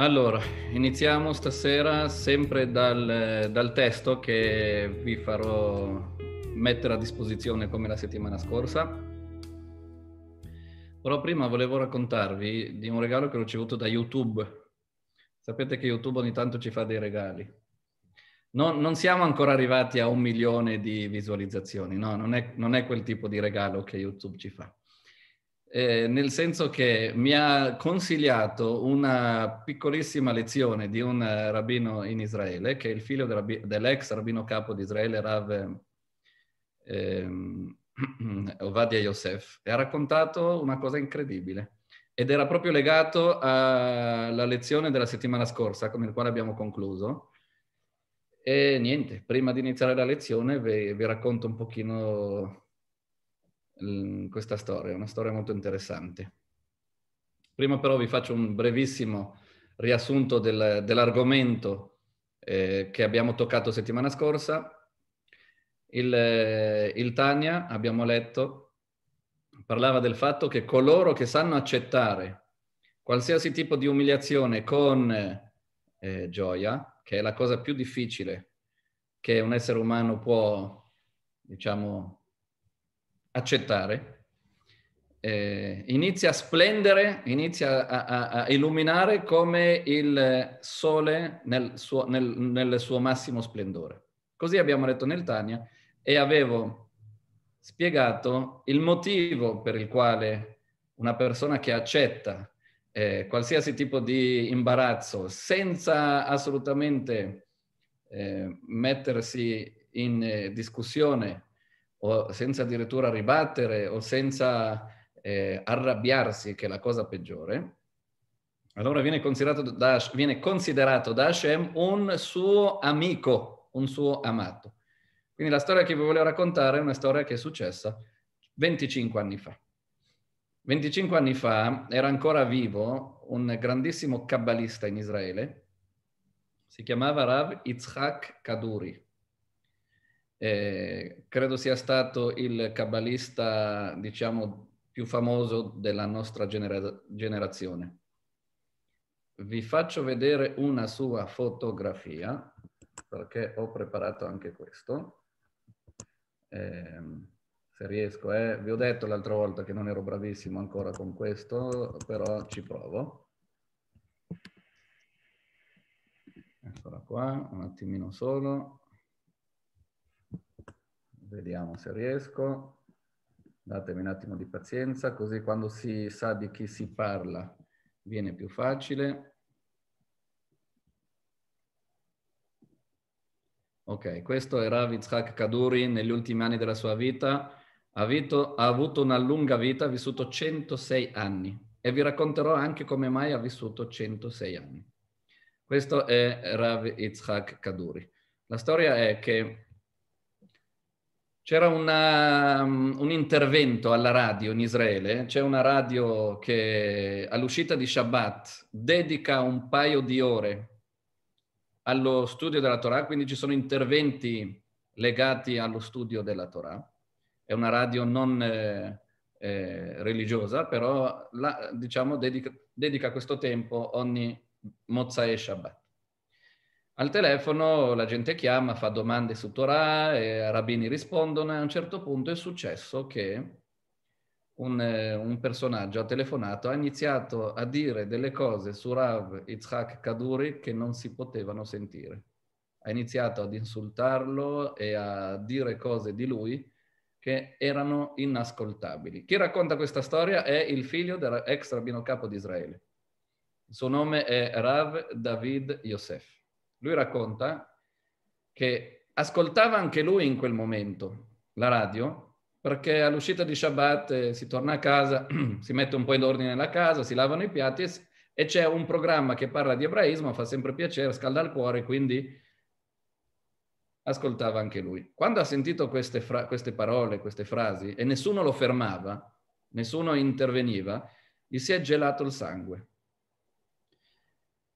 Allora, iniziamo stasera sempre dal, dal, testo che vi farò mettere a disposizione come la settimana scorsa. Però prima volevo raccontarvi di un regalo che ho ricevuto da YouTube. Sapete che YouTube ogni tanto ci fa dei regali. No, non siamo ancora arrivati a un milione di visualizzazioni, no, non è, non è quel tipo di regalo che YouTube ci fa eh, nel senso che mi ha consigliato una piccolissima lezione di un eh, rabbino in Israele, che è il figlio del, dell'ex rabbino capo di Israele, Rav ehm, Ovadia Yosef, e ha raccontato una cosa incredibile. Ed era proprio legato alla lezione della settimana scorsa, con il quale abbiamo concluso. E niente, prima di iniziare la lezione vi, vi racconto un pochino questa storia, una storia molto interessante. Prima però vi faccio un brevissimo riassunto del, dell'argomento eh, che abbiamo toccato settimana scorsa. Il, il Tania, abbiamo letto, parlava del fatto che coloro che sanno accettare qualsiasi tipo di umiliazione con eh, gioia, che è la cosa più difficile che un essere umano può, diciamo, accettare, eh, inizia a splendere, inizia a, a, a illuminare come il sole nel suo, nel, nel suo massimo splendore. Così abbiamo letto nel Tania e avevo spiegato il motivo per il quale una persona che accetta eh, qualsiasi tipo di imbarazzo senza assolutamente eh, mettersi in eh, discussione o senza addirittura ribattere o senza eh, arrabbiarsi, che è la cosa peggiore, allora viene considerato, da, viene considerato da Hashem un suo amico, un suo amato. Quindi la storia che vi volevo raccontare è una storia che è successa 25 anni fa. 25 anni fa era ancora vivo un grandissimo cabalista in Israele, si chiamava Rav Yitzhak Kaduri. Eh, credo sia stato il cabalista, diciamo, più famoso della nostra genera- generazione. Vi faccio vedere una sua fotografia, perché ho preparato anche questo. Eh, se riesco, eh. vi ho detto l'altra volta che non ero bravissimo ancora con questo, però ci provo. Eccola qua, un attimino solo. Vediamo se riesco. Datemi un attimo di pazienza, così quando si sa di chi si parla viene più facile. Ok, questo è Rav Yitzhak Kaduri negli ultimi anni della sua vita. Ha, vito, ha, avuto una lunga vita, ha vissuto 106 anni e vi racconterò anche come mai ha vissuto 106 anni. Questo è Rav Yitzhak Kaduri. La storia è che c'era una, mm, un intervento alla radio in Israele, c'è una radio che all'uscita di Shabbat dedica un paio di ore allo studio della Torah, quindi ci sono interventi legati allo studio della Torah. È una radio non eh, eh, religiosa, però la, diciamo dedica, dedica questo tempo ogni Mozza e Shabbat. Al telefono la gente chiama, fa domande su Torah, e i rabbini rispondono e a un certo punto è successo che un, eh, un, personaggio ha telefonato, ha iniziato a dire delle cose su Rav Yitzhak Kaduri che non si potevano sentire. Ha iniziato ad insultarlo e a dire cose di lui che erano inascoltabili. Chi racconta questa storia è il figlio dell'ex rabbino capo di Israele. Il suo nome è Rav David Yosef lui racconta che ascoltava anche lui in quel momento la radio, perché all'uscita di Shabbat eh, si torna a casa, si mette un po' in ordine la casa, si lavano i piatti e, e c'è un programma che parla di ebraismo, fa sempre piacere, scalda il cuore, quindi ascoltava anche lui. Quando ha sentito queste, fra- queste parole, queste frasi, e nessuno lo fermava, nessuno interveniva, gli si è gelato il sangue.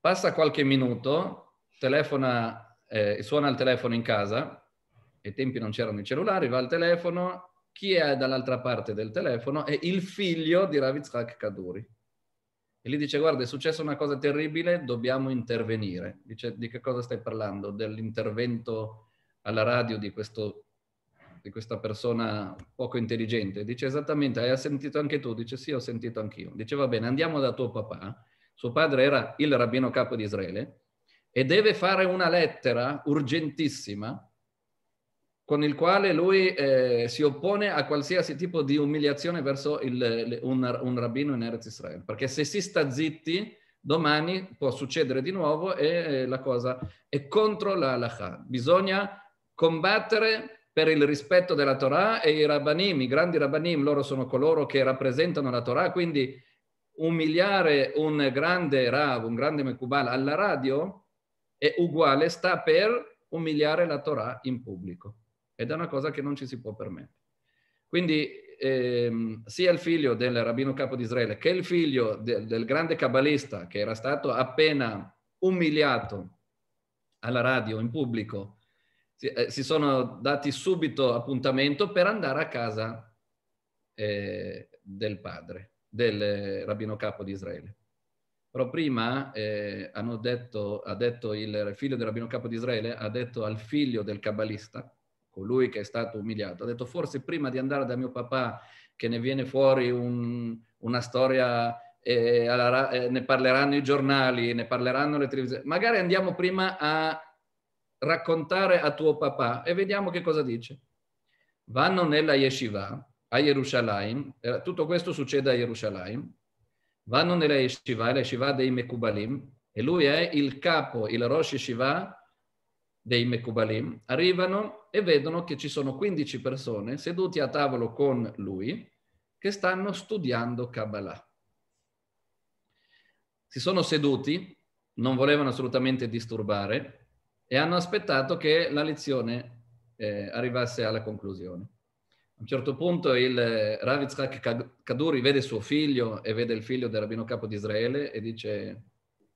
Passa qualche minuto telefona, eh, suona il telefono in casa, ai tempi non c'erano i cellulari, va al telefono, chi è dall'altra parte del telefono è il figlio di Ravitshak Kaduri. E gli dice, guarda, è successa una cosa terribile, dobbiamo intervenire. Dice, di che cosa stai parlando? Dell'intervento alla radio di, questo, di questa persona poco intelligente? Dice, esattamente, hai sentito anche tu? Dice, sì, ho sentito anch'io. Dice, va bene, andiamo da tuo papà. Suo padre era il rabbino capo di Israele e deve fare una lettera urgentissima con il quale lui eh, si oppone a qualsiasi tipo di umiliazione verso il, un, un, rabbino in Eretz Israel. Perché se si sta zitti, domani può succedere di nuovo e eh, la cosa è contro la halakha. Bisogna combattere per il rispetto della Torah e i rabbanim, i grandi rabbanim, loro sono coloro che rappresentano la Torah, quindi umiliare un grande rav, un grande mekubal alla radio è uguale, sta per umiliare la Torah in pubblico. Ed è una cosa che non ci si può permettere. Quindi ehm, sia il figlio del rabbino capo di Israele che il figlio de- del grande cabalista che era stato appena umiliato alla radio in pubblico, si, eh, si sono dati subito appuntamento per andare a casa eh, del padre, del eh, rabbino capo di Israele. Però prima eh, hanno detto, ha detto il figlio del rabbino capo di Israele, ha detto al figlio del cabalista, colui che è stato umiliato, ha detto forse prima di andare da mio papà che ne viene fuori un, una storia, eh, alla, eh, ne parleranno i giornali, ne parleranno le televisioni, magari andiamo prima a raccontare a tuo papà e vediamo che cosa dice. Vanno nella yeshiva a Gerusalemme, eh, tutto questo succede a Gerusalemme, vanno nella yeshiva, la yeshiva dei Mekubalim, e lui è il capo, il Rosh Yeshiva dei Mekubalim, arrivano e vedono che ci sono 15 persone sedute a tavolo con lui che stanno studiando Kabbalah. Si sono seduti, non volevano assolutamente disturbare e hanno aspettato che la lezione eh, arrivasse alla conclusione un certo punto il eh, Rav Kaduri vede suo figlio e vede il figlio del rabbino capo di Israele e dice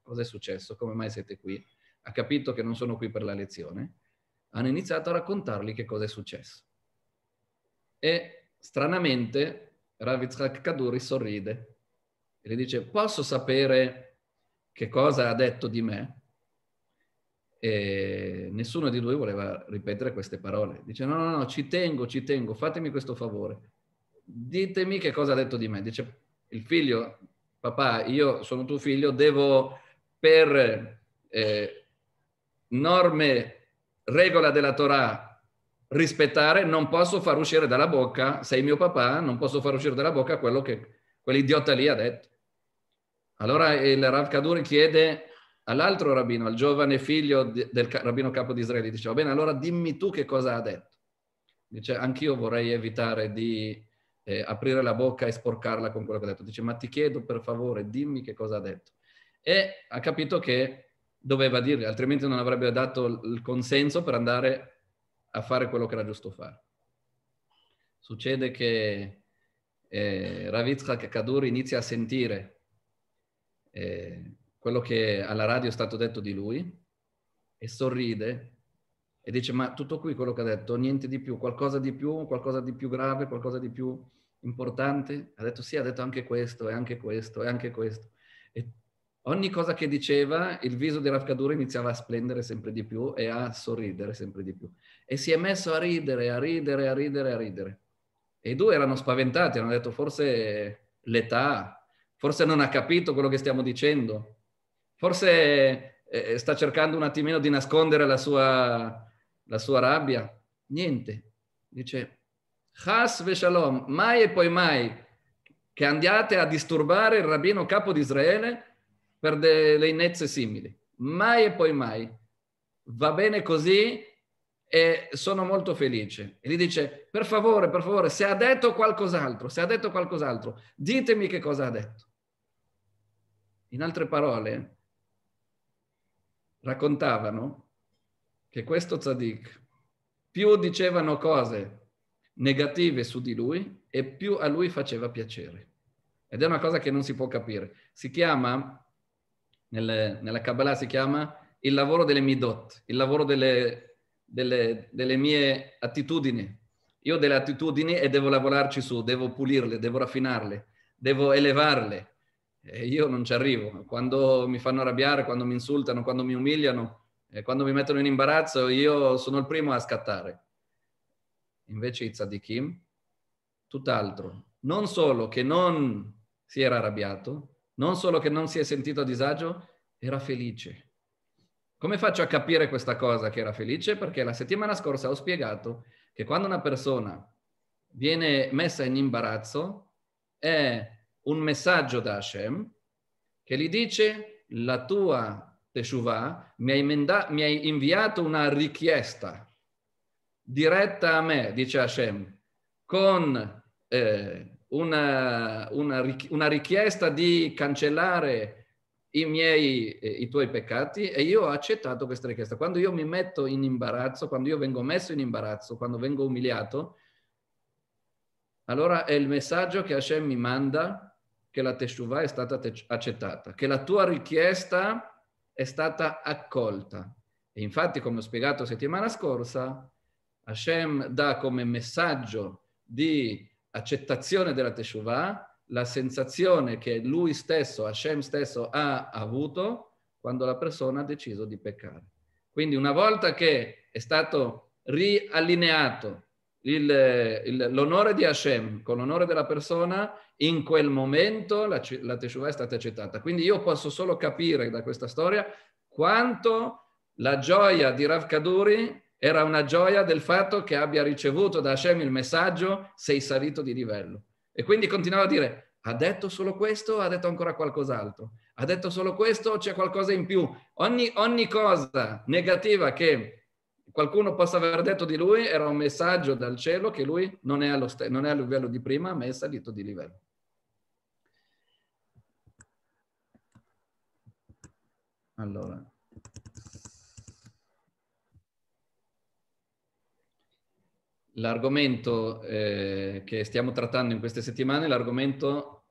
cosa è successo, come mai siete qui? Ha capito che non sono qui per la lezione. Hanno iniziato a raccontargli che cosa è successo. E stranamente Rav Yitzhak Kaduri sorride e gli dice posso sapere che cosa ha detto di me? E nessuno di due voleva ripetere queste parole. Dice no, no, no, ci tengo, ci tengo, fatemi questo favore. Ditemi che cosa ha detto di me. Dice il figlio, papà, io sono tuo figlio, devo per eh, norme, regola della Torah rispettare, non posso far uscire dalla bocca, sei mio papà, non posso far uscire dalla bocca quello che quell'idiota lì ha detto. Allora il Rav Kaduri chiede all'altro rabbino, al giovane figlio di, del rabbino capo di Israele, dice, va bene, allora dimmi tu che cosa ha detto. Dice, anch'io vorrei evitare di eh, aprire la bocca e sporcarla con quello che ha detto. Dice, ma ti chiedo per favore, dimmi che cosa ha detto. E ha capito che doveva dirgli, altrimenti non avrebbe dato il consenso per andare a fare quello che era giusto fare. Succede che eh, Ravitzhak Kaduri inizia a sentire eh, quello che alla radio è stato detto di lui e sorride e dice ma tutto qui quello che ha detto, niente di più, qualcosa di più, qualcosa di più grave, qualcosa di più importante. Ha detto sì, ha detto anche questo e anche questo e anche questo. E ogni cosa che diceva, il viso di Rafkadura iniziava a splendere sempre di più e a sorridere sempre di più. E si è messo a ridere, a ridere, a ridere, a ridere. E i due erano spaventati, hanno detto forse l'età, forse non ha capito quello che stiamo dicendo. Forse eh, eh, sta cercando un attimino di nascondere la sua, la sua rabbia. Niente. Dice, Chas ve mai e poi mai che andiate a disturbare il rabbino capo di Israele per delle innezze simili. Mai e poi mai. Va bene così e sono molto felice. E gli dice, per favore, per favore, se ha detto qualcos'altro, se ha detto qualcos'altro, ditemi che cosa ha detto. In altre parole, raccontavano che questo tzaddik più dicevano cose negative su di lui e più a lui faceva piacere. Ed è una cosa che non si può capire. Si chiama, nel, nella Kabbalah si chiama il lavoro delle midot, il lavoro delle, delle, delle mie attitudini. Io ho delle attitudini e devo lavorarci su, devo pulirle, devo raffinarle, devo elevarle, eh, io non ci arrivo. Quando mi fanno arrabbiare, quando mi insultano, quando mi umiliano, eh, quando mi mettono in imbarazzo, io sono il primo a scattare. Invece i tzadikim, tutt'altro. Non solo che non si era arrabbiato, non solo che non si è sentito a disagio, era felice. Come faccio a capire questa cosa che era felice? Perché la settimana scorsa ho spiegato che quando una persona viene messa in imbarazzo è un messaggio da Hashem che gli dice la tua Teshuvah mi hai, menda- mi hai inviato una richiesta diretta a me, dice Hashem, con eh, una, una, una, richiesta di cancellare i, miei, eh, i tuoi peccati e io ho accettato questa richiesta. Quando io mi metto in imbarazzo, quando io vengo messo in imbarazzo, quando vengo umiliato, allora è il messaggio che Hashem mi manda che la Teshuvah è stata te- accettata, che la tua richiesta è stata accolta. E infatti, come ho spiegato settimana scorsa, Hashem dà come messaggio di accettazione della Teshuvah la sensazione che lui stesso, Hashem stesso, ha avuto quando la persona ha deciso di peccare. Quindi una volta che è stato riallineato il, il, l'onore di Hashem con l'onore della persona, in quel momento la, la Teshuvah è stata accettata. Quindi io posso solo capire da questa storia quanto la gioia di Rav Kaduri era una gioia del fatto che abbia ricevuto da Hashem il messaggio sei salito di livello. E quindi continuava a dire, ha detto solo questo ha detto ancora qualcos'altro? Ha detto solo questo o c'è qualcosa in più? Ogni, ogni cosa negativa che qualcuno possa aver detto di lui era un messaggio dal cielo che lui non è, allo st- non è al livello di prima, ma è salito di livello. Allora. L'argomento eh, che stiamo trattando in queste settimane è l'argomento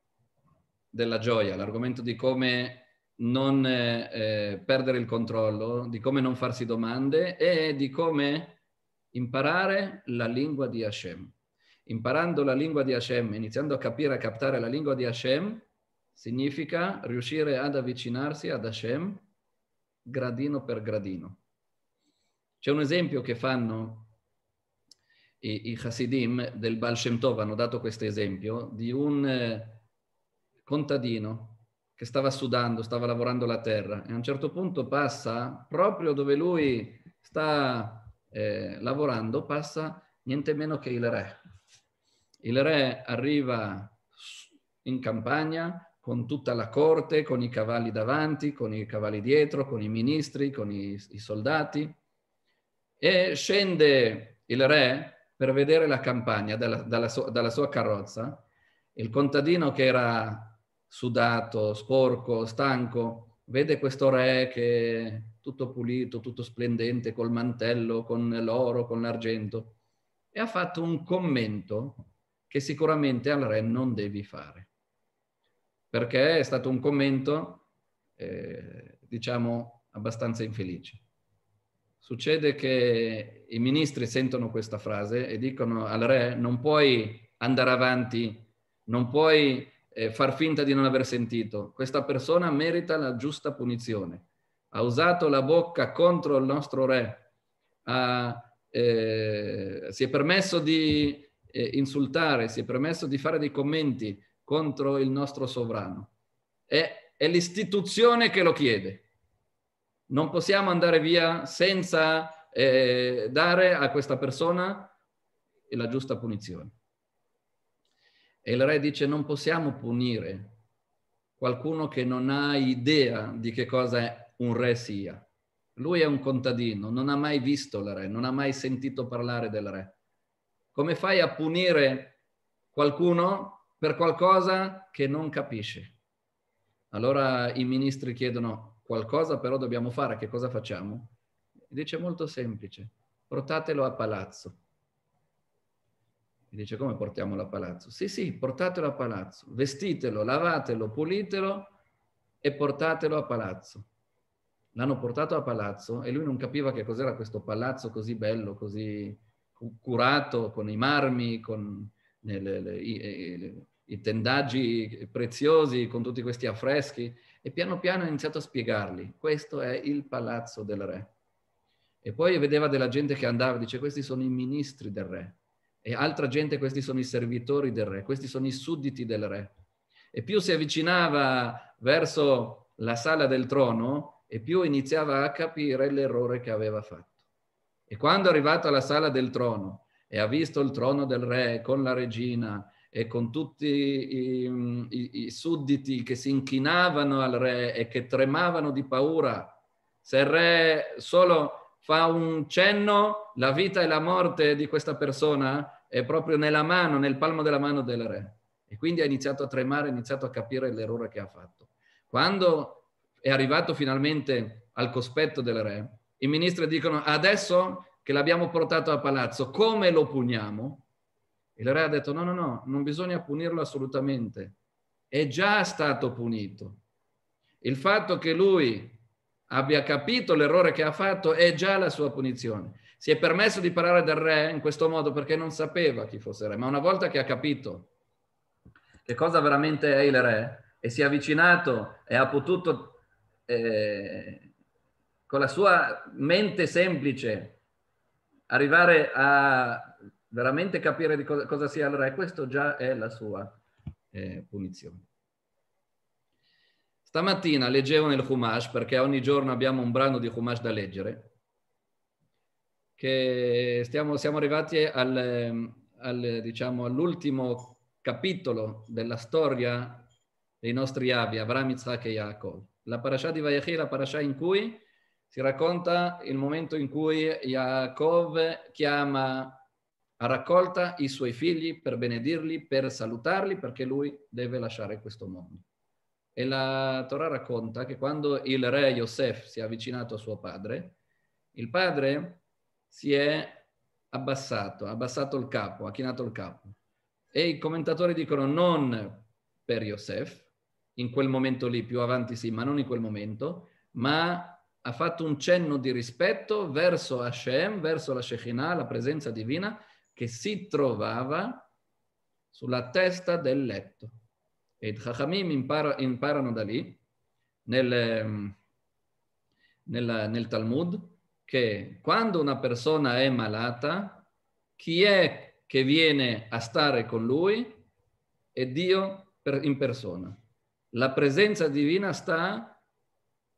della gioia, l'argomento di come non eh, perdere il controllo, di come non farsi domande e di come imparare la lingua di Hashem. Imparando la lingua di Hashem, iniziando a capire, e captare la lingua di Hashem, significa riuscire ad avvicinarsi ad Hashem gradino per gradino. C'è un esempio che fanno i, i Hasidim del Baal Shem Tov, hanno dato questo esempio, di un eh, contadino che stava sudando, stava lavorando la terra e a un certo punto passa proprio dove lui sta eh, lavorando, passa niente meno che il re. Il re arriva in campagna con tutta la corte, con i cavalli davanti, con i cavalli dietro, con i ministri, con i, i soldati e scende il re per vedere la campagna dalla, dalla, sua, dalla sua carrozza. Il contadino che era sudato, sporco, stanco, vede questo re che tutto pulito, tutto splendente, col mantello, con l'oro, con l'argento, e ha fatto un commento che sicuramente al re non devi fare, perché è stato un commento, eh, diciamo, abbastanza infelice. Succede che i ministri sentono questa frase e dicono al re non puoi andare avanti, non puoi eh, far finta di non aver sentito. Questa persona merita la giusta punizione. Ha usato la bocca contro il nostro re, ha, eh, si è permesso di eh, insultare, si è permesso di fare dei commenti contro il nostro sovrano. È, è l'istituzione che lo chiede. Non possiamo andare via senza eh, dare a questa persona la giusta punizione. E il re dice non possiamo punire qualcuno che non ha idea di che cosa un re sia. Lui è un contadino, non ha mai visto il re, non ha mai sentito parlare del re. Come fai a punire qualcuno per qualcosa che non capisce? Allora i ministri chiedono qualcosa però dobbiamo fare, che cosa facciamo? Dice molto semplice, portatelo a palazzo e dice, come portiamolo a palazzo? Sì, sì, portatelo a palazzo, vestitelo, lavatelo, pulitelo e portatelo a palazzo. L'hanno portato a palazzo e lui non capiva che cos'era questo palazzo così bello, così curato, con i marmi, con le, le, le, i, i tendaggi preziosi, con tutti questi affreschi. E piano piano ha iniziato a spiegargli, Questo è il palazzo del re. E poi vedeva della gente che andava, dice, questi sono i ministri del re e altra gente, questi sono i servitori del re, questi sono i sudditi del re. E più si avvicinava verso la sala del trono, e più iniziava a capire l'errore che aveva fatto. E quando è arrivato alla sala del trono e ha visto il trono del re con la regina e con tutti i, i, i sudditi che si inchinavano al re e che tremavano di paura, se il re solo fa un cenno, la vita e la morte di questa persona è proprio nella mano, nel palmo della mano del re. E quindi ha iniziato a tremare, ha iniziato a capire l'errore che ha fatto. Quando è arrivato finalmente al cospetto del re, i ministri dicono adesso che l'abbiamo portato a palazzo, come lo puniamo? Il re ha detto no, no, no, non bisogna punirlo assolutamente, è già stato punito. Il fatto che lui abbia capito l'errore che ha fatto è già la sua punizione si è permesso di parlare del re in questo modo perché non sapeva chi fosse il re, ma una volta che ha capito che cosa veramente è il re e si è avvicinato e ha potuto eh, con la sua mente semplice arrivare a veramente capire di cosa, cosa sia il re, questo già è la sua eh, punizione. Stamattina leggevo nel Humash, perché ogni giorno abbiamo un brano di Humash da leggere, che stiamo, siamo arrivati al, ehm, al, diciamo, all'ultimo capitolo della storia dei nostri avi, Avram, Yitzhak e Yaakov. La parasha di Vayechi è la parasha in cui si racconta il momento in cui Yaakov chiama a raccolta i suoi figli per benedirli, per salutarli, perché lui deve lasciare questo mondo. E la Torah racconta che quando il re Yosef si è avvicinato a suo padre, il padre si è abbassato, ha abbassato il capo, ha chinato il capo. E i commentatori dicono non per Yosef, in quel momento lì, più avanti sì, ma non in quel momento, ma ha fatto un cenno di rispetto verso Hashem, verso la Shekinah, la presenza divina, che si trovava sulla testa del letto. E i Chachamim impara, imparano da lì, nel, ehm, nel, nel Talmud, che quando una persona è malata, chi è che viene a stare con lui? È Dio in persona. La presenza divina sta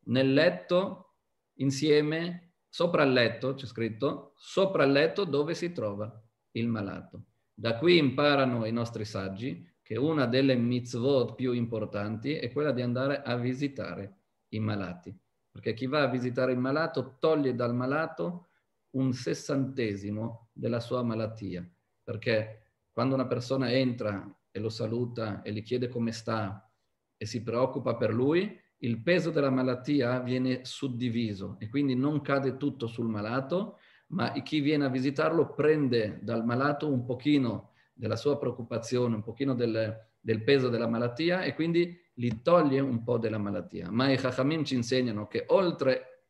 nel letto insieme, sopra il letto, c'è scritto, sopra il letto dove si trova il malato. Da qui imparano i nostri saggi che una delle mitzvot più importanti è quella di andare a visitare i malati perché chi va a visitare il malato toglie dal malato un sessantesimo della sua malattia, perché quando una persona entra e lo saluta e gli chiede come sta e si preoccupa per lui, il peso della malattia viene suddiviso e quindi non cade tutto sul malato, ma chi viene a visitarlo prende dal malato un pochino della sua preoccupazione, un pochino del, del peso della malattia e quindi li toglie un po' della malattia. Ma i Chachamim ci insegnano che oltre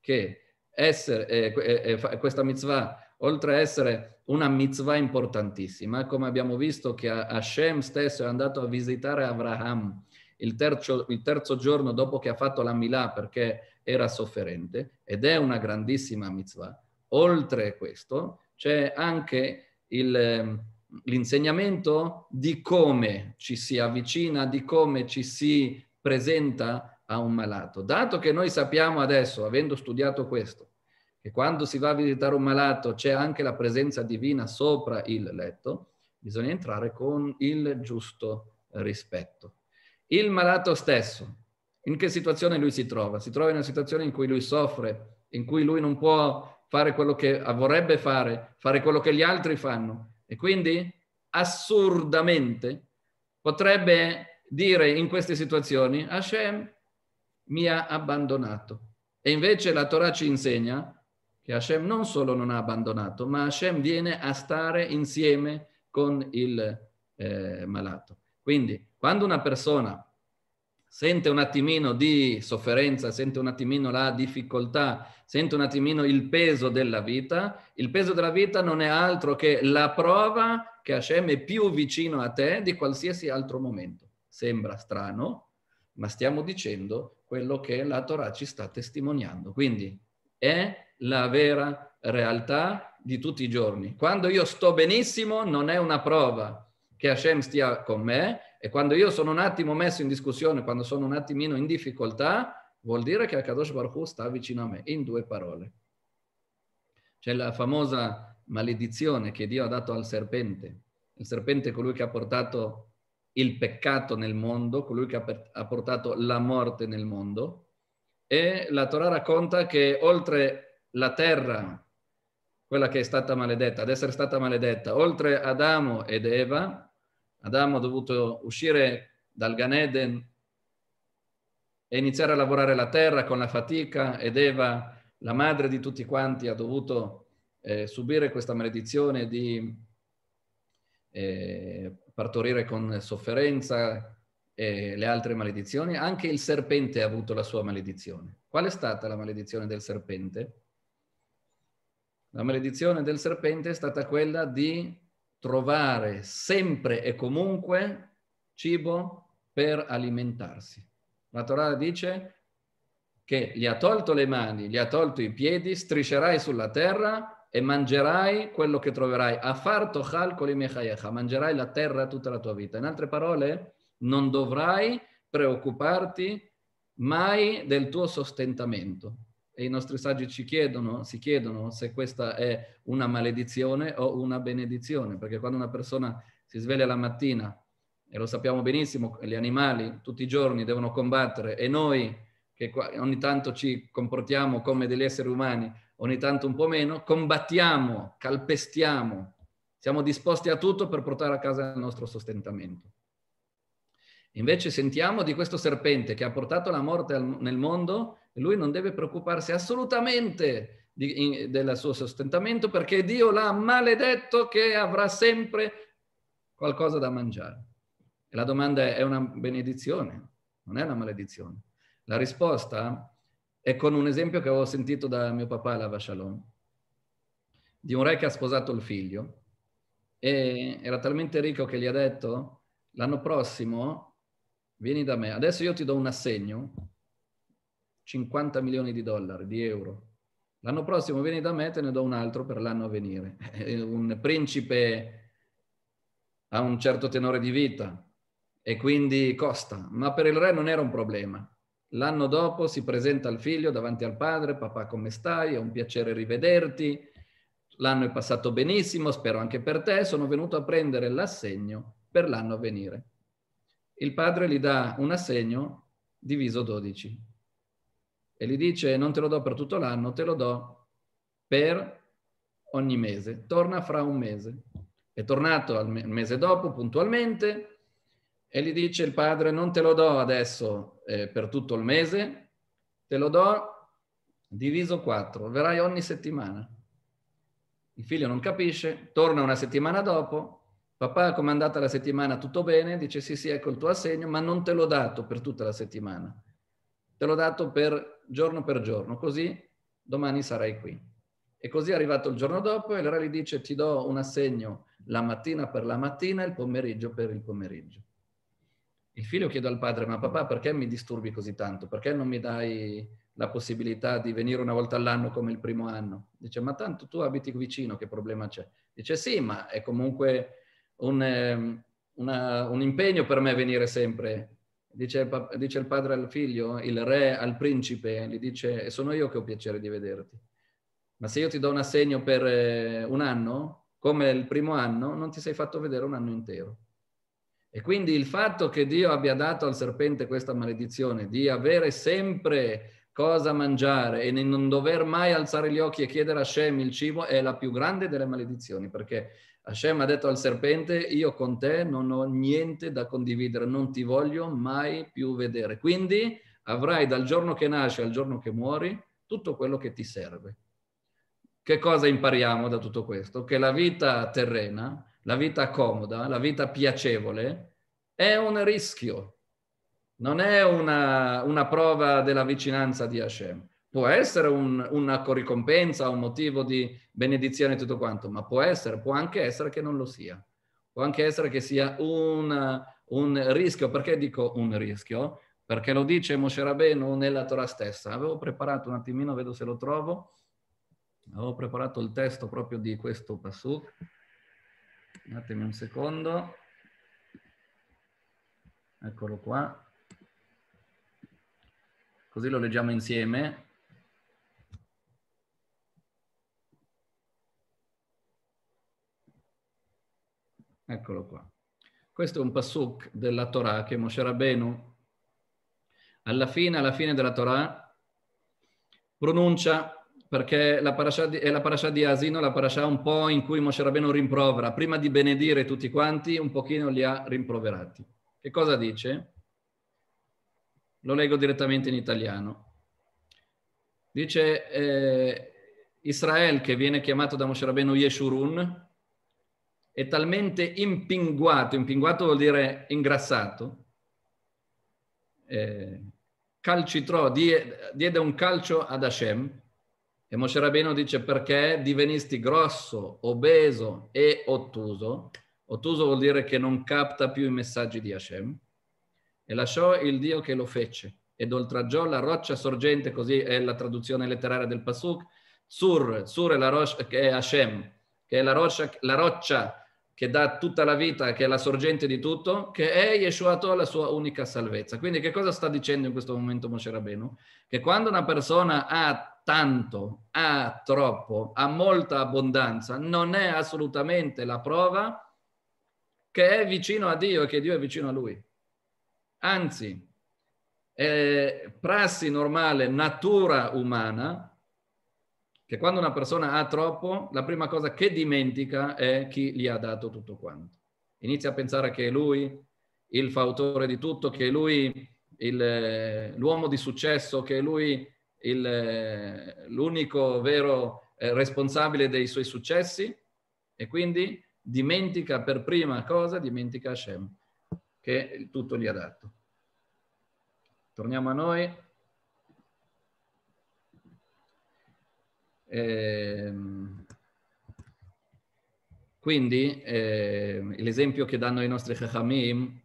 che essere, eh, eh, eh questa mitzvah, oltre a essere una mitzvah importantissima, come abbiamo visto che Hashem stesso è andato a visitare Abraham il terzo, il terzo giorno dopo che ha fatto la Milà perché era sofferente, ed è una grandissima mitzvah, oltre a questo c'è anche il ehm, l'insegnamento di come ci si avvicina, di come ci si presenta a un malato. Dato che noi sappiamo adesso, avendo studiato questo, che quando si va a visitare un malato c'è anche la presenza divina sopra il letto, bisogna entrare con il giusto rispetto. Il malato stesso, in che situazione lui si trova? Si trova in una situazione in cui lui soffre, in cui lui non può fare quello che vorrebbe fare, fare quello che gli altri fanno, e quindi assurdamente potrebbe dire in queste situazioni Hashem mi ha abbandonato. E invece la Torah ci insegna che Hashem non solo non ha abbandonato, ma Hashem viene a stare insieme con il eh, malato. Quindi quando una persona sente un attimino di sofferenza, sente un attimino la difficoltà, sente un attimino il peso della vita, il peso della vita non è altro che la prova che Hashem è più vicino a te di qualsiasi altro momento. Sembra strano, ma stiamo dicendo quello che la Torah ci sta testimoniando. Quindi è la vera realtà di tutti i giorni. Quando io sto benissimo non è una prova che Hashem stia con me, e quando io sono un attimo messo in discussione, quando sono un attimino in difficoltà, vuol dire che Akadosh Baruch sta vicino a me, in due parole. C'è la famosa maledizione che Dio ha dato al serpente. Il serpente è colui che ha portato il peccato nel mondo, colui che ha portato la morte nel mondo. E la Torah racconta che oltre la terra, quella che è stata maledetta, ad essere stata maledetta, oltre Adamo ed Eva, Adamo ha dovuto uscire dal Ganeden e iniziare a lavorare la terra con la fatica ed Eva, la madre di tutti quanti, ha dovuto eh, subire questa maledizione di eh, partorire con sofferenza e le altre maledizioni. Anche il serpente ha avuto la sua maledizione. Qual è stata la maledizione del serpente? La maledizione del serpente è stata quella di trovare sempre e comunque cibo per alimentarsi. La Torah dice che gli ha tolto le mani, gli ha tolto i piedi, striscerai sulla terra e mangerai quello che troverai. Afar tochal kolimechayecha, mangerai la terra tutta la tua vita. In altre parole, non dovrai preoccuparti mai del tuo sostentamento, e i nostri saggi ci chiedono, si chiedono se questa è una maledizione o una benedizione, perché quando una persona si sveglia la mattina, e lo sappiamo benissimo, gli animali tutti i giorni devono combattere e noi che ogni tanto ci comportiamo come degli esseri umani, ogni tanto un po' meno, combattiamo, calpestiamo, siamo disposti a tutto per portare a casa il nostro sostentamento. Invece sentiamo di questo serpente che ha portato la morte nel mondo e lui non deve preoccuparsi assolutamente di, in, del suo sostentamento perché Dio l'ha maledetto che avrà sempre qualcosa da mangiare. E la domanda è, è una benedizione, non è una maledizione. La risposta è con un esempio che avevo sentito da mio papà alla Vashalom, di un re che ha sposato il figlio e era talmente ricco che gli ha detto l'anno prossimo vieni da me, adesso io ti do un assegno, 50 milioni di dollari, di euro. L'anno prossimo vieni da me, te ne do un altro per l'anno a venire. un principe ha un certo tenore di vita e quindi costa, ma per il re non era un problema. L'anno dopo si presenta al figlio davanti al padre, papà come stai? È un piacere rivederti, l'anno è passato benissimo, spero anche per te, sono venuto a prendere l'assegno per l'anno a venire il padre gli dà un assegno diviso 12 e gli dice non te lo do per tutto l'anno, te lo do per ogni mese, torna fra un mese. È tornato al mese dopo puntualmente e gli dice il padre non te lo do adesso eh, per tutto il mese, te lo do diviso 4, verrai ogni settimana. Il figlio non capisce, torna una settimana dopo, Papà, com'è andata la settimana? Tutto bene? Dice sì, sì, ecco il tuo assegno, ma non te l'ho dato per tutta la settimana. Te l'ho dato per giorno per giorno, così domani sarai qui. E così è arrivato il giorno dopo e allora gli dice ti do un assegno la mattina per la mattina e il pomeriggio per il pomeriggio. Il figlio chiede al padre, ma papà perché mi disturbi così tanto? Perché non mi dai la possibilità di venire una volta all'anno come il primo anno? Dice, ma tanto tu abiti vicino, che problema c'è? Dice, sì, ma è comunque un, ehm, una, un impegno per me venire sempre. Dice, dice, il padre al figlio, il re al principe, gli dice, e sono io che ho piacere di vederti. Ma se io ti do un assegno per eh, un anno, come il primo anno, non ti sei fatto vedere un anno intero. E quindi il fatto che Dio abbia dato al serpente questa maledizione di avere sempre cosa mangiare e non dover mai alzare gli occhi e chiedere a Shem il cibo è la più grande delle maledizioni, perché Hashem ha detto al serpente, io con te non ho niente da condividere, non ti voglio mai più vedere. Quindi avrai dal giorno che nasci al giorno che muori tutto quello che ti serve. Che cosa impariamo da tutto questo? Che la vita terrena, la vita comoda, la vita piacevole è un rischio, non è una, una prova della vicinanza di Hashem può essere un, una corricompensa, un motivo di benedizione e tutto quanto, ma può essere, può anche essere che non lo sia. Può anche essere che sia una, un rischio. Perché dico un rischio? Perché lo dice Moshe Rabbeinu nella Torah stessa. Avevo preparato un attimino, vedo se lo trovo. Avevo preparato il testo proprio di questo Pasuk. Datemi un secondo. Eccolo qua. Così lo leggiamo insieme Eccolo qua. Questo è un pasuk della Torah che Moshe Rabbeinu, alla fine, alla fine della Torah, pronuncia, perché la di, è la parasha di Asino, la parasha un po' in cui Moshe Rabbeinu rimprovera. Prima di benedire tutti quanti, un pochino li ha rimproverati. Che cosa dice? Lo leggo direttamente in italiano. Dice eh, Israel, che viene chiamato da Moshe Rabbeinu Yeshurun, è talmente impinguato, impinguato vuol dire ingrassato, eh, calcitrò, die, diede un calcio ad Hashem, e Moshe Rabbeinu dice perché divenisti grosso, obeso e ottuso. Ottuso vuol dire che non capta più i messaggi di Hashem. E lasciò il Dio che lo fece ed oltraggiò la roccia sorgente, così è la traduzione letteraria del Pasuk, Sur, Sur è, la roccia, che è Hashem, che è la roccia, la roccia che dà tutta la vita, che è la sorgente di tutto, che è Yeshua Toh, la sua unica salvezza. Quindi che cosa sta dicendo in questo momento Moshe Rabbeinu? Che quando una persona ha tanto, ha troppo, ha molta abbondanza, non è assolutamente la prova che è vicino a Dio e che Dio è vicino a lui. Anzi, è prassi normale, natura umana, che quando una persona ha troppo, la prima cosa che dimentica è chi gli ha dato tutto quanto. Inizia a pensare che è lui il fautore di tutto, che è lui il, eh, l'uomo di successo, che è lui il, eh, l'unico vero eh, responsabile dei suoi successi e quindi dimentica per prima cosa, dimentica Hashem, che tutto gli ha dato. Torniamo a noi. Ehm, quindi eh, l'esempio che danno i nostri Chachamim,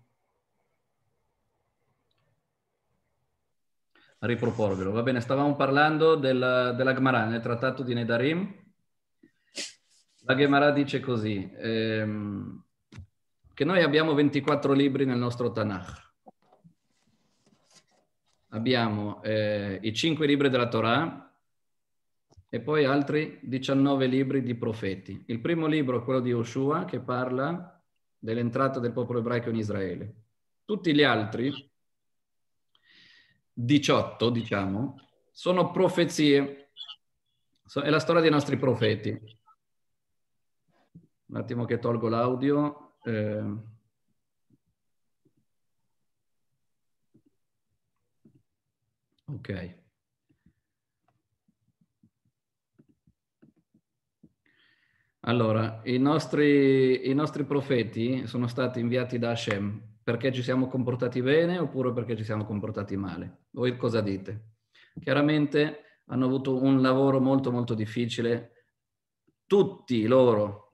a riproporvelo, va bene, stavamo parlando della, della Gemara nel trattato di Nedarim. La Gemara dice così, ehm, che noi abbiamo 24 libri nel nostro Tanakh. Abbiamo eh, i cinque libri della Torah, e poi altri 19 libri di profeti. Il primo libro, è quello di Oshua, che parla dell'entrata del popolo ebraico in Israele. Tutti gli altri, 18 diciamo, sono profezie, è la storia dei nostri profeti. Un attimo che tolgo l'audio. Eh. Ok. Allora, i nostri, i nostri profeti sono stati inviati da Hashem perché ci siamo comportati bene oppure perché ci siamo comportati male. Voi cosa dite? Chiaramente hanno avuto un lavoro molto molto difficile. Tutti loro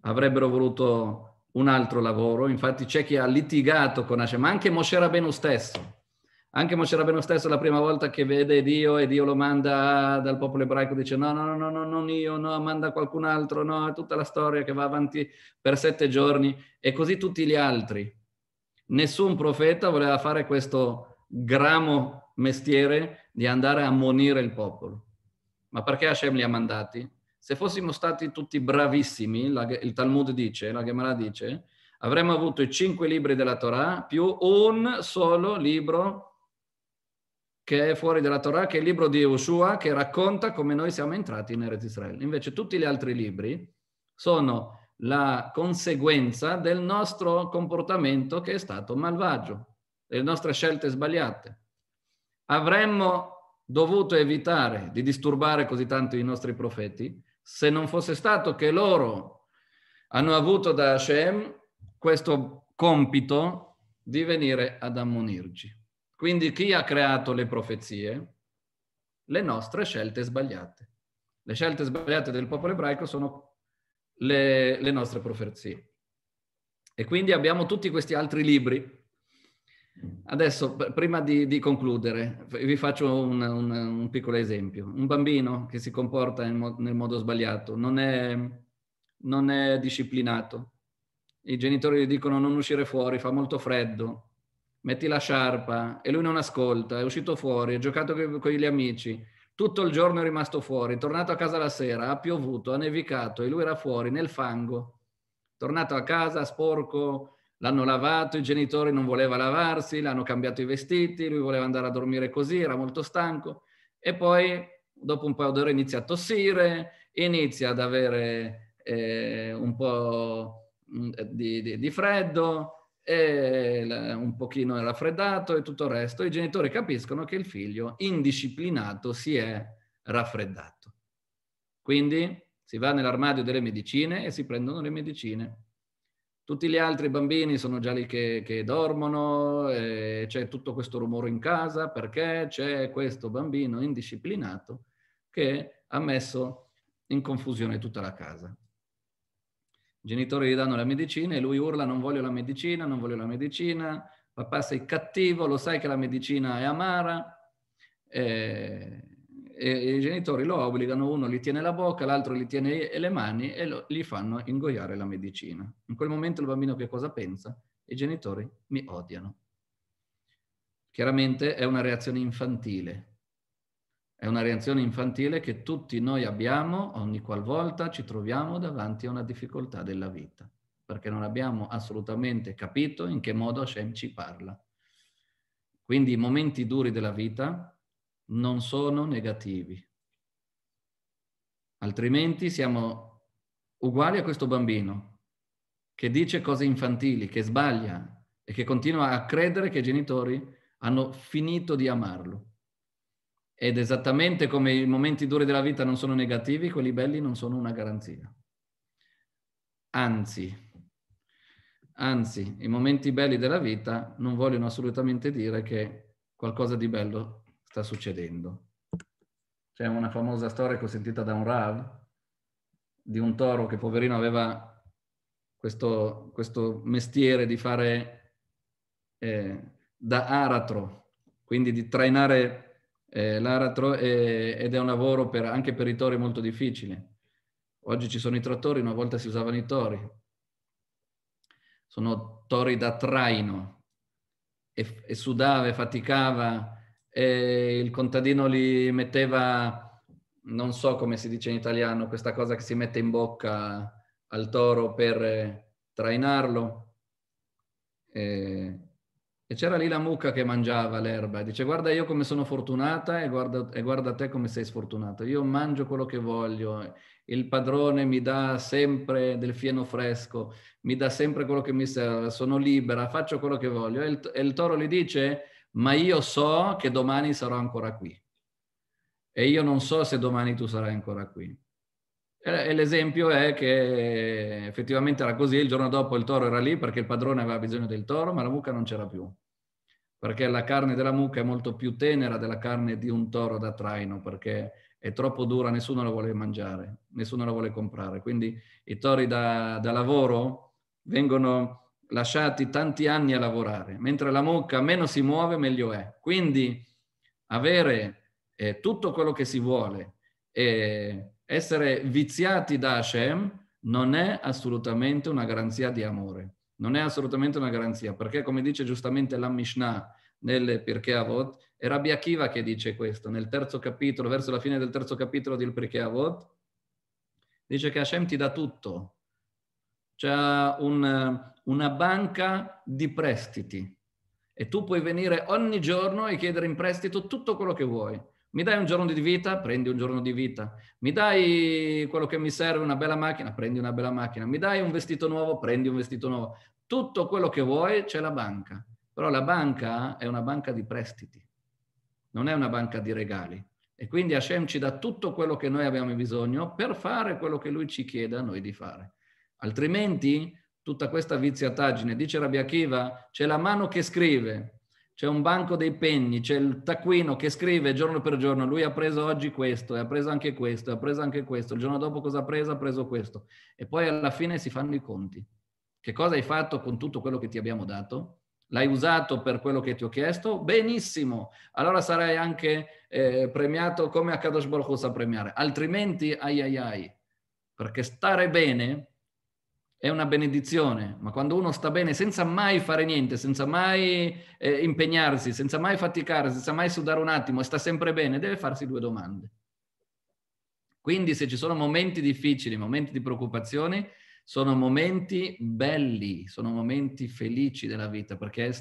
avrebbero voluto un altro lavoro, infatti c'è chi ha litigato con Hashem, ma anche Moshe Rabbeinu stesso anche Moshe Rabbeinu stesso la prima volta che vede Dio e Dio lo manda dal popolo ebraico dice no, no, no, no, no non io, no, manda qualcun altro, no, è tutta la storia che va avanti per sette giorni e così tutti gli altri. Nessun profeta voleva fare questo gramo mestiere di andare a monire il popolo. Ma perché Hashem li ha mandati? Se fossimo stati tutti bravissimi, la, il Talmud dice, la Gemara dice, avremmo avuto i cinque libri della Torah più un solo libro che è fuori dalla Torah, che è il libro di Ushua, che racconta come noi siamo entrati in Eretz Israel. Invece tutti gli altri libri sono la conseguenza del nostro comportamento che è stato malvagio, delle nostre scelte sbagliate. Avremmo dovuto evitare di disturbare così tanto i nostri profeti se non fosse stato che loro hanno avuto da Hashem questo compito di venire ad ammonirci. Quindi chi ha creato le profezie? Le nostre scelte sbagliate. Le scelte sbagliate del popolo ebraico sono le, le nostre profezie. E quindi abbiamo tutti questi altri libri. Adesso, prima di, di concludere, vi faccio un, un, un, piccolo esempio. Un bambino che si comporta mo, nel modo sbagliato, non è, non è disciplinato. I genitori gli dicono non uscire fuori, fa molto freddo, metti la sciarpa e lui non ascolta, è uscito fuori, ha giocato con gli amici, tutto il giorno è rimasto fuori, è tornato a casa la sera, ha piovuto, ha nevicato e lui era fuori nel fango, tornato a casa sporco, l'hanno lavato, i genitori non voleva lavarsi, l'hanno cambiato i vestiti, lui voleva andare a dormire così, era molto stanco e poi dopo un paio d'ore inizia a tossire, inizia ad avere eh, un po' mm, di, di, di freddo, e un pochino è raffreddato e tutto il resto, i genitori capiscono che il figlio indisciplinato si è raffreddato. Quindi si va nell'armadio delle medicine e si prendono le medicine. Tutti gli altri bambini sono già lì che, che dormono, c'è tutto questo rumore in casa perché c'è questo bambino indisciplinato che ha messo in confusione tutta la casa. I genitori gli danno la medicina e lui urla non voglio la medicina, non voglio la medicina, papà sei cattivo, lo sai che la medicina è amara. E, e, e i genitori lo obbligano, uno gli tiene la bocca, l'altro gli tiene le mani e lo, gli fanno ingoiare la medicina. In quel momento il bambino che cosa pensa? I genitori mi odiano. Chiaramente è una reazione infantile, è una reazione infantile che tutti noi abbiamo ogni qualvolta ci troviamo davanti a una difficoltà della vita, perché non abbiamo assolutamente capito in che modo Hashem ci parla. Quindi i momenti duri della vita non sono negativi, altrimenti siamo uguali a questo bambino che dice cose infantili, che sbaglia e che continua a credere che i genitori hanno finito di amarlo. Ed esattamente come i momenti duri della vita non sono negativi, quelli belli non sono una garanzia. Anzi, anzi, i momenti belli della vita non vogliono assolutamente dire che qualcosa di bello sta succedendo. C'è una famosa storia che ho sentita da un Rav, di un toro che poverino aveva questo, questo mestiere di fare eh, da aratro, quindi di trainare eh, Lara tro- eh, ed è un lavoro per, anche per i tori molto difficile. Oggi ci sono i trattori, una volta si usavano i tori. Sono tori da traino e, e sudava e faticava e il contadino li metteva, non so come si dice in italiano, questa cosa che si mette in bocca al toro per eh, trainarlo. Eh, e c'era lì la mucca che mangiava l'erba e dice guarda io come sono fortunata e guarda, e guarda te come sei sfortunata. Io mangio quello che voglio, il padrone mi dà sempre del fieno fresco, mi dà sempre quello che mi serve, sono libera, faccio quello che voglio. E il, e il toro gli dice ma io so che domani sarò ancora qui e io non so se domani tu sarai ancora qui. E l'esempio è che effettivamente era così, il giorno dopo il toro era lì perché il padrone aveva bisogno del toro, ma la mucca non c'era più, perché la carne della mucca è molto più tenera della carne di un toro da traino, perché è troppo dura, nessuno la vuole mangiare, nessuno la vuole comprare. Quindi i tori da, da lavoro vengono lasciati tanti anni a lavorare, mentre la mucca meno si muove meglio è. Quindi avere eh, tutto quello che si vuole. Eh, essere viziati da Hashem non è assolutamente una garanzia di amore, non è assolutamente una garanzia, perché come dice giustamente la Mishnah nel Pirkei Avot, è Rabbi Akiva che dice questo, nel terzo capitolo, verso la fine del terzo capitolo del Pirkei Avot, dice che Hashem ti dà tutto, c'è un, una banca di prestiti e tu puoi venire ogni giorno e chiedere in prestito tutto quello che vuoi. Mi dai un giorno di vita? Prendi un giorno di vita. Mi dai quello che mi serve, una bella macchina? Prendi una bella macchina. Mi dai un vestito nuovo? Prendi un vestito nuovo. Tutto quello che vuoi c'è la banca. Però la banca è una banca di prestiti, non è una banca di regali. E quindi Hashem ci dà tutto quello che noi abbiamo bisogno per fare quello che lui ci chiede a noi di fare. Altrimenti tutta questa viziataggine, dice Rabbi Akiva, c'è la mano che scrive, c'è un banco dei pegni, c'è il taccuino che scrive giorno per giorno, lui ha preso oggi questo, ha preso anche questo, ha preso anche questo, il giorno dopo cosa ha preso, ha preso questo. E poi alla fine si fanno i conti. Che cosa hai fatto con tutto quello che ti abbiamo dato? L'hai usato per quello che ti ho chiesto? Benissimo, allora sarai anche eh, premiato come a Kadosh Hu sa premiare, altrimenti ai ai ai, perché stare bene è una benedizione, ma quando uno sta bene senza mai fare niente, senza mai eh, impegnarsi, senza mai faticare, senza mai sudare un attimo e sta sempre bene, deve farsi due domande. Quindi se ci sono momenti difficili, momenti di preoccupazione, sono momenti belli, sono momenti felici della vita, perché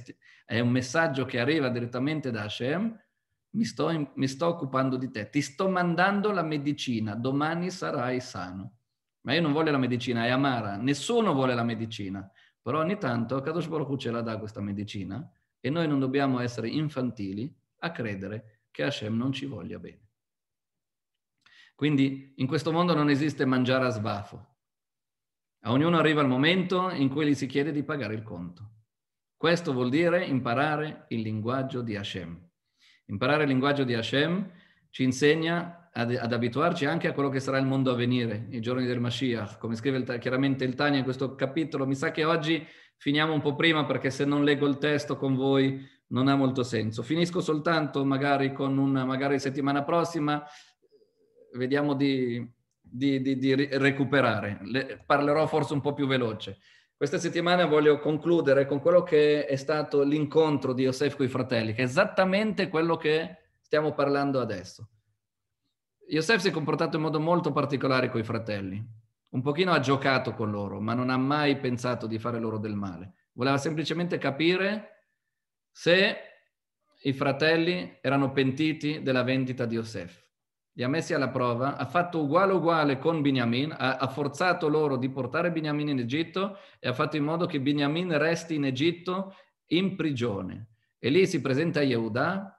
è un messaggio che arriva direttamente da Hashem, mi sto, mi sto occupando di te, ti sto mandando la medicina, domani sarai sano ma io non voglio la medicina, è amara, nessuno vuole la medicina, però ogni tanto Kadosh Baruch Hu ce la dà questa medicina e noi non dobbiamo essere infantili a credere che Hashem non ci voglia bene. Quindi in questo mondo non esiste mangiare a sbafo. A ognuno arriva il momento in cui gli si chiede di pagare il conto. Questo vuol dire imparare il linguaggio di Hashem. Imparare il linguaggio di Hashem ci insegna ad, ad, abituarci anche a quello che sarà il mondo a venire, i giorni del Mashiach, come scrive il, chiaramente il Tania in questo capitolo. Mi sa che oggi finiamo un po' prima perché se non leggo il testo con voi non ha molto senso. Finisco soltanto magari con una, magari settimana prossima, vediamo di, di, di, di recuperare. Le, parlerò forse un po' più veloce. Questa settimana voglio concludere con quello che è stato l'incontro di Yosef con i fratelli, che è esattamente quello che stiamo parlando adesso. Yosef si è comportato in modo molto particolare con i fratelli. Un pochino ha giocato con loro, ma non ha mai pensato di fare loro del male. Voleva semplicemente capire se i fratelli erano pentiti della vendita di Yosef. Li ha messi alla prova, ha fatto uguale uguale con Beniamin, ha, ha forzato loro di portare Beniamin in Egitto e ha fatto in modo che Beniamin resti in Egitto in prigione. E lì si presenta a Yehuda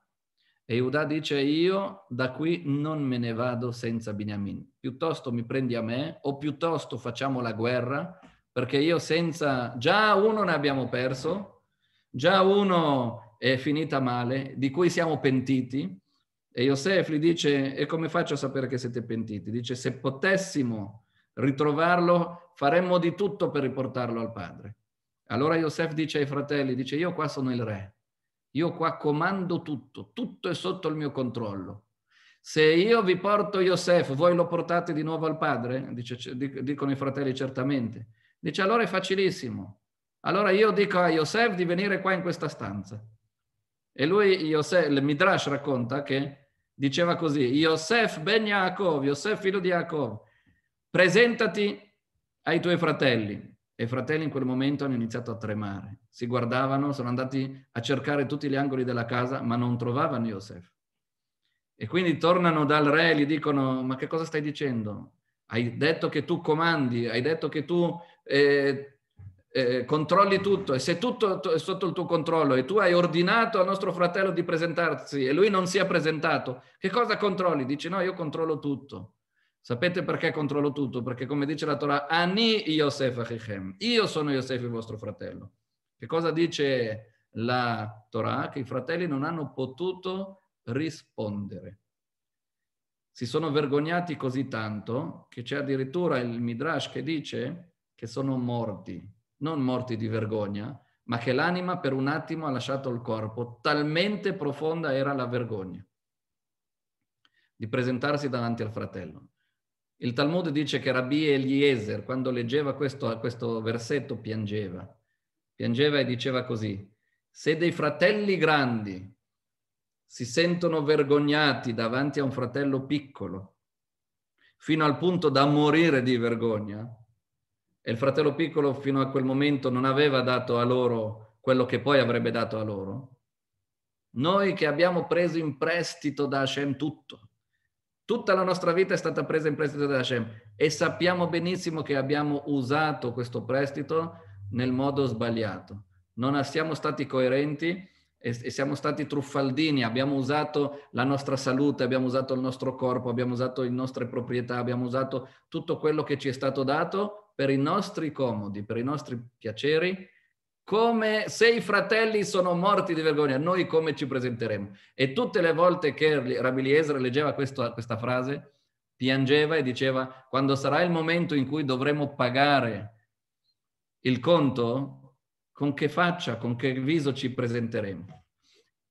e Udà dice io da qui non me ne vado senza Beniamin, piuttosto mi prendi a me o piuttosto facciamo la guerra perché io senza, già uno ne abbiamo perso, già uno è finita male, di cui siamo pentiti. E Yosef gli dice, e come faccio a sapere che siete pentiti? Dice, se potessimo ritrovarlo, faremmo di tutto per riportarlo al padre. Allora Yosef dice ai fratelli, dice, io qua sono il re, io qua comando tutto, tutto è sotto il mio controllo. Se io vi porto Yosef, voi lo portate di nuovo al padre? Dice, dicono i fratelli certamente. Dice allora è facilissimo. Allora io dico a Yosef di venire qua in questa stanza. E lui, Yosef, il Midrash racconta che diceva così, Yosef ben Yaakov, Yosef figlio di Yaakov, presentati ai tuoi fratelli. E i fratelli in quel momento hanno iniziato a tremare. Si guardavano, sono andati a cercare tutti gli angoli della casa, ma non trovavano Yosef. E quindi tornano dal re e gli dicono, ma che cosa stai dicendo? Hai detto che tu comandi, hai detto che tu eh, eh, controlli tutto e se tutto è sotto il tuo controllo e tu hai ordinato al nostro fratello di presentarsi e lui non si è presentato, che cosa controlli? Dice, no, io controllo tutto. Sapete perché controllo tutto? Perché come dice la Torah, Ani Yosef Achichem, io sono Yosef il vostro fratello. Che cosa dice la Torah? Che i fratelli non hanno potuto rispondere. Si sono vergognati così tanto che c'è addirittura il Midrash che dice che sono morti, non morti di vergogna, ma che l'anima per un attimo ha lasciato il corpo, talmente profonda era la vergogna di presentarsi davanti al fratello. Il Talmud dice che Rabbi Eliezer, quando leggeva questo, questo versetto, piangeva. Piangeva e diceva così, se dei fratelli grandi si sentono vergognati davanti a un fratello piccolo, fino al punto da morire di vergogna, e il fratello piccolo fino a quel momento non aveva dato a loro quello che poi avrebbe dato a loro, noi che abbiamo preso in prestito da Hashem tutto, Tutta la nostra vita è stata presa in prestito da Hashem e sappiamo benissimo che abbiamo usato questo prestito nel modo sbagliato. Non siamo stati coerenti e siamo stati truffaldini, abbiamo usato la nostra salute, abbiamo usato il nostro corpo, abbiamo usato le nostre proprietà, abbiamo usato tutto quello che ci è stato dato per i nostri comodi, per i nostri piaceri come se i fratelli sono morti di vergogna, noi come ci presenteremo? E tutte le volte che Rabbi Eliezer leggeva questo, questa frase, piangeva e diceva, quando sarà il momento in cui dovremo pagare il conto, con che faccia, con che viso ci presenteremo?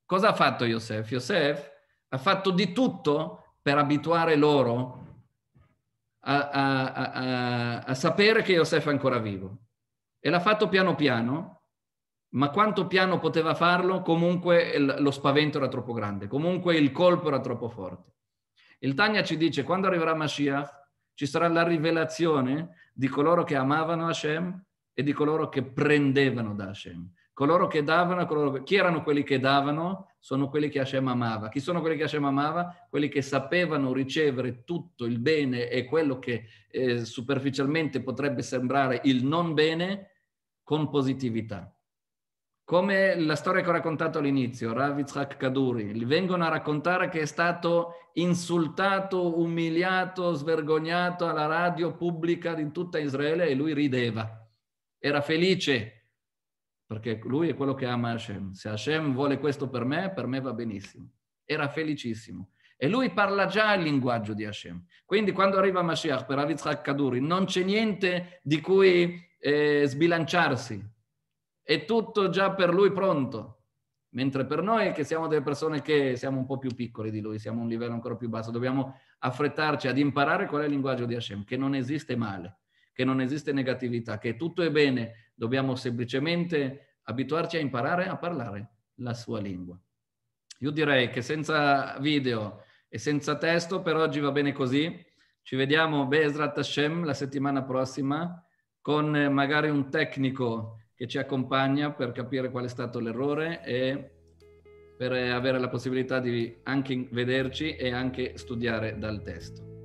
Cosa ha fatto Yosef? Yosef ha fatto di tutto per abituare loro a, a, a, a sapere che Yosef è ancora vivo. E l'ha fatto piano piano, ma quanto piano poteva farlo, comunque lo spavento era troppo grande, comunque il colpo era troppo forte. Il Tanya ci dice, quando arriverà Mashiach, ci sarà la rivelazione di coloro che amavano Hashem e di coloro che prendevano da Hashem. Coloro che davano, coloro che... chi erano quelli che davano? Sono quelli che Hashem amava. Chi sono quelli che Hashem amava? Quelli che sapevano ricevere tutto il bene e quello che eh, superficialmente potrebbe sembrare il non bene con positività come la storia che ho raccontato all'inizio, Rav Yitzhak Kaduri, vengono a raccontare che è stato insultato, umiliato, svergognato alla radio pubblica di tutta Israele e lui rideva, era felice, perché lui è quello che ama Hashem. Se Hashem vuole questo per me, per me va benissimo. Era felicissimo. E lui parla già il linguaggio di Hashem. Quindi quando arriva Mashiach per Rav Yitzhak Kaduri non c'è niente di cui eh, sbilanciarsi, è tutto già per lui pronto. Mentre per noi, che siamo delle persone che siamo un po' più piccole di lui, siamo a un livello ancora più basso, dobbiamo affrettarci ad imparare qual è il linguaggio di Hashem, che non esiste male, che non esiste negatività, che tutto è bene, dobbiamo semplicemente abituarci a imparare a parlare la sua lingua. Io direi che senza video e senza testo per oggi va bene così. Ci vediamo Bezrat Hashem la settimana prossima con magari un tecnico che ci accompagna per capire qual è stato l'errore e per avere la possibilità di anche vederci e anche studiare dal testo.